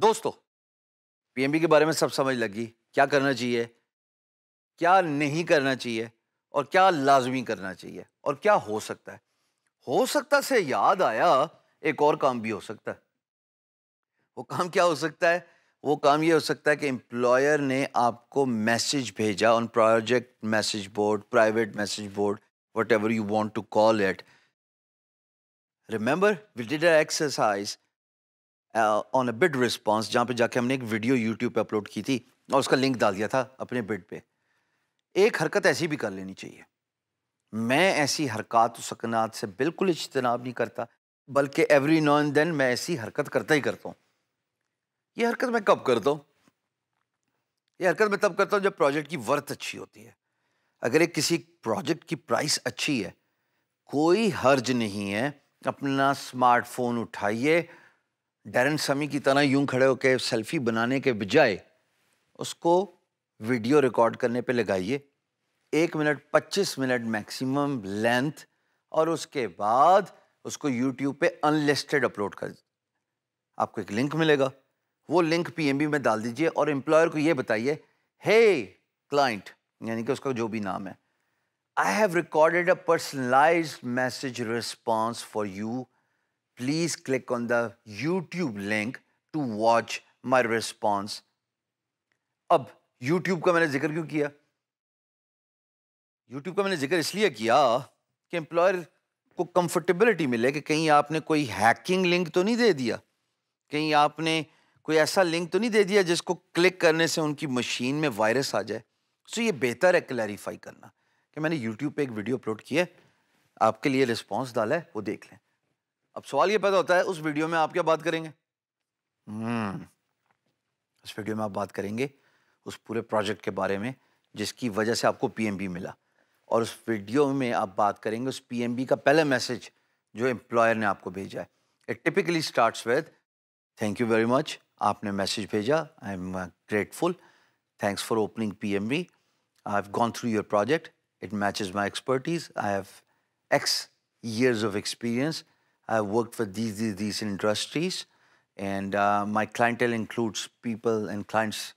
दोस्तों पीएमबी के बारे में सब समझ लगी क्या करना चाहिए क्या नहीं करना चाहिए और क्या लाजमी करना चाहिए और क्या हो सकता है हो सकता से याद आया एक और काम भी हो सकता है वो काम क्या हो सकता है वो काम ये हो सकता है कि एम्प्लॉयर ने आपको मैसेज भेजा on project message board private message board whatever you want to call it remember we did exercise on a bid response जहाँ पे जाके हमने एक वीडियो यूट्यूब पे अपलोड की थी और उसका लिंक डाल दिया था अपने बिड पे एक हरकत ऐसी भी कर लेनी चाहिए मैं ऐसी हरकत सकनात से बिल्कुल इजतनाब नहीं करता बल्कि एवरी नॉ एंड देन मैं ऐसी हरकत करता ही करता हूँ ये हरकत मैं कब करता हूँ ये हरकत मैं तब करता हूँ जब प्रोजेक्ट की वर्थ अच्छी होती है अगर एक किसी प्रोजेक्ट की प्राइस अच्छी है कोई हर्ज नहीं है अपना स्मार्टफोन उठाइए डैरन समी की तरह यूं खड़े होकर सेल्फी बनाने के बजाय उसको वीडियो रिकॉर्ड करने पे लगाइए एक मिनट पच्चीस मिनट मैक्सिमम लेंथ और उसके बाद उसको यूट्यूब पे अनलिस्टेड अपलोड कर आपको एक लिंक मिलेगा वो लिंक पीएमबी में डाल दीजिए और एम्प्लॉयर को ये बताइए हे क्लाइंट यानी कि उसका जो भी नाम है I have recorded a personalize message response for you please click on the YouTube link to watch my response. अब YouTube का मैंने जिक्र क्यों किया YouTube का मैंने जिक्र इसलिए किया कि एम्प्लॉयर को कंफर्टेबिलिटी मिले कि कहीं आपने कोई हैकिंग लिंक तो नहीं दे दिया कहीं आपने कोई ऐसा लिंक तो नहीं दे दिया जिसको क्लिक करने से उनकी मशीन में वायरस आ जाए सो तो ये बेहतर है क्लैरिफाई करना कि मैंने यूट्यूब पे एक वीडियो अपलोड किया है आपके लिए रिस्पॉन्स डाला है वो देख लें अब सवाल ये पैदा होता है उस वीडियो में आप क्या बात करेंगे हम्म, उस वीडियो में आप बात करेंगे उस पूरे प्रोजेक्ट के बारे में जिसकी वजह से आपको पीएमबी मिला और उस वीडियो में आप बात करेंगे उस पीएमबी का पहला मैसेज जो एम्प्लॉयर ने आपको भेजा है it typically starts with thank you very much आपने मैसेज भेजा I am grateful thanks for opening P M B I have gone through your project it matches my expertise I have X years of experience I've worked for these, these, these industries, and uh, my clientele includes people and clients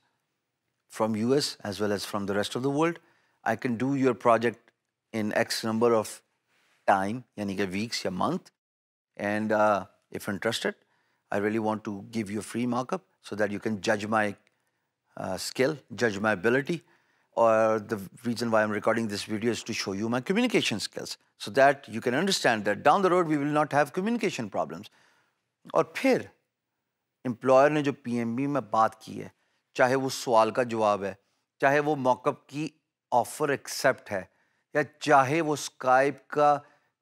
from US as well as from the rest of the world. I can do your project in X number of time, yani weeks, a month. And uh, if interested, I really want to give you a free markup so that you can judge my uh, skill, judge my ability, or the reason why I'm recording this video is to show you my communication skills so that you can understand that down the road we will not have communication problems. और फिर employer ने जो PMB में बात की है चाहे वो सवाल का जवाब है चाहे वो मॉकअप की ऑफ़र एक्सेप्ट है या चाहे वो स्काइप का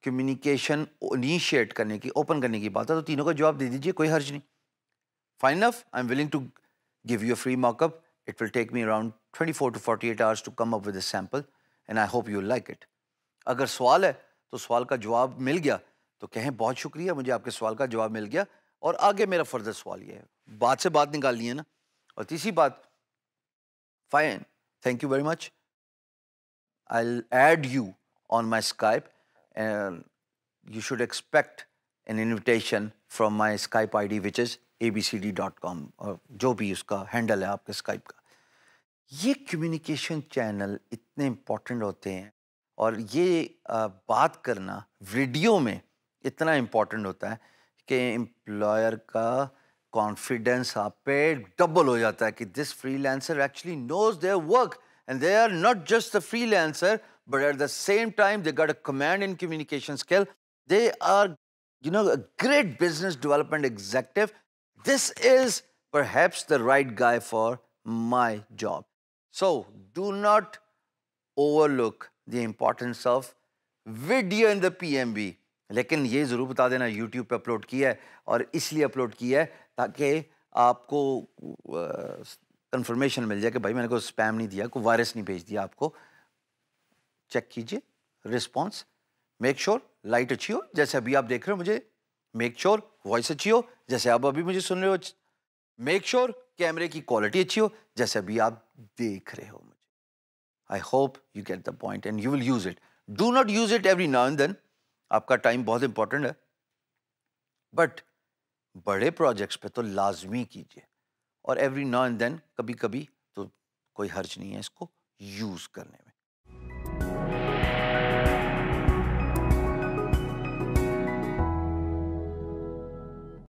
कम्युनिकेशन इनिशिएट करने की ओपन करने की बात है तो तीनों का जवाब दे दीजिए कोई हर्ज नहीं fine if I am willing to give you free mockup It will take me around 24 to 48 hours to come up with a sample and I hope you'll like it. अगर सवाल है तो सवाल का जवाब मिल गया तो कहें बहुत शुक्रिया मुझे आपके सवाल का जवाब मिल गया और आगे मेरा फर्दर सवाल ये है बात से बात निकालनी है ना और तीसरी बात fine thank you very much I'll add you on my Skype and you should expect an invitation from my Skype ID which is abcd.com और जो भी उसका हैंडल है आपके Skype का ये कम्युनिकेशन चैनल इतने इम्पॉर्टेंट होते हैं और ये बात करना वीडियो में इतना इम्पॉर्टेंट होता है कि एम्प्लॉयर का कॉन्फिडेंस आप पे डबल हो जाता है कि this freelancer actually knows their work and they are not just the freelancer but at the same time they got a command in communication skill they are you know a great business development executive. This is perhaps the right guy for my job So do not overlook the importance of video in the PMB. लेकिन ये ज़रूर बता देना YouTube पे upload किया है और इसलिए अपलोड किया है ताकि आपको कंफर्मेशन मिल जाए कि भाई मैंने कोई स्पैम नहीं दिया कोई वायरस नहीं भेज दिया आपको चेक कीजिए रिस्पॉन्स मेक श्योर लाइट अच्छी हो जैसे अभी आप देख रहे हो मुझे मेक श्योर वॉइस अच्छी हो जैसे आप अभी मुझे सुन रहे हो मेक श्योर कैमरे की क्वालिटी अच्छी हो जैसे अभी आप देख रहे हो मुझे I hope you get the point and you will use it do not use it every now and then आपका टाइम बहुत इंपॉर्टेंट है बट बड़े प्रोजेक्ट्स पे तो लाजमी कीजिए और एवरी नाउ एंड देन कभी कभी तो कोई हर्ज नहीं है इसको यूज़ करने में